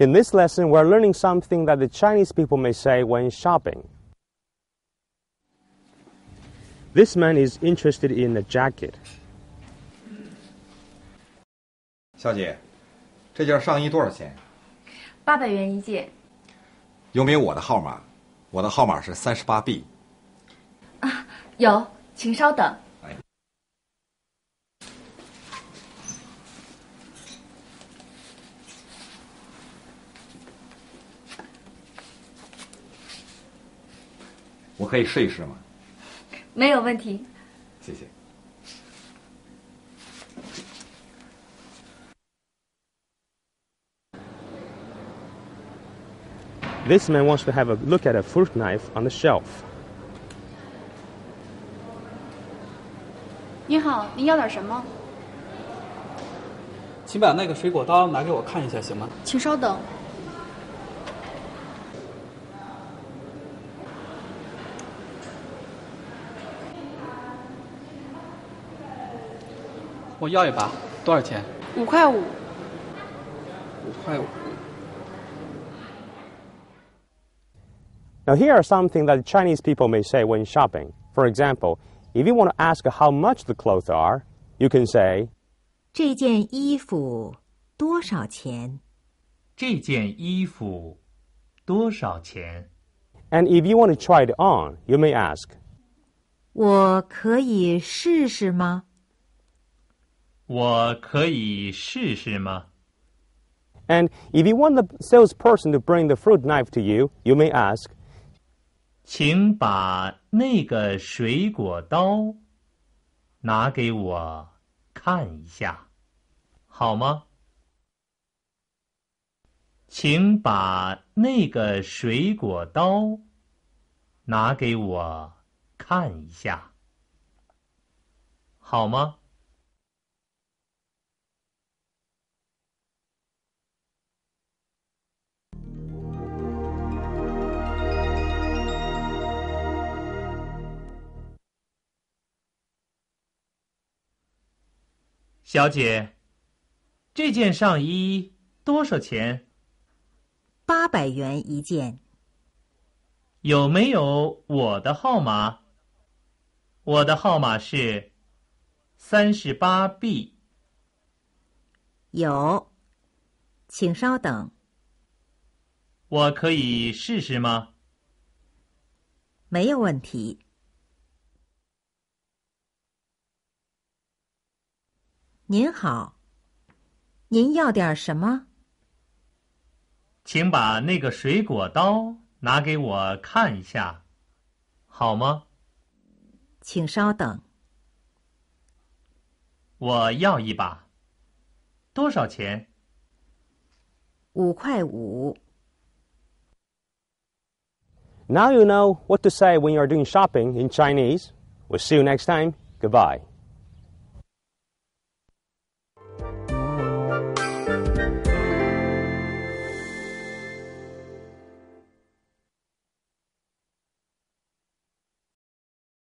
In this lesson, we're learning something that the Chinese people may say when shopping. This man is interested in a jacket. 小姐，这件上衣多少钱？八百元一件。有没有我的号码？我的号码是三十八 B。啊，有，请稍等。我可以试一试吗？没有问题。谢谢。This man wants to have a look at a fruit knife on the shelf. 你好，您要点什么？请把那个水果刀拿给我看一下，行吗？请稍等。我要一把，多少钱？五块五。五块五。Now, here are something that Chinese people may say when shopping. For example, if you want to ask how much the clothes are, you can say, 这件衣服多少钱?这件衣服多少钱? And if you want to try it on, you may ask, 我可以试试吗?我可以试试吗? And if you want the salesperson to bring the fruit knife to you, you may ask, 请把那个水果刀拿给我看一下，好吗？请把那个水果刀拿给我看一下，好吗？小姐，这件上衣多少钱？八百元一件。有没有我的号码？我的号码是三十八 B。有，请稍等。我可以试试吗？没有问题。您好，您要点什么？请把那个水果刀拿给我看一下，好吗？请稍等。我要一把，多少钱？五块五。Now you know what to say when you are doing shopping in Chinese. We'll see you next time. Goodbye.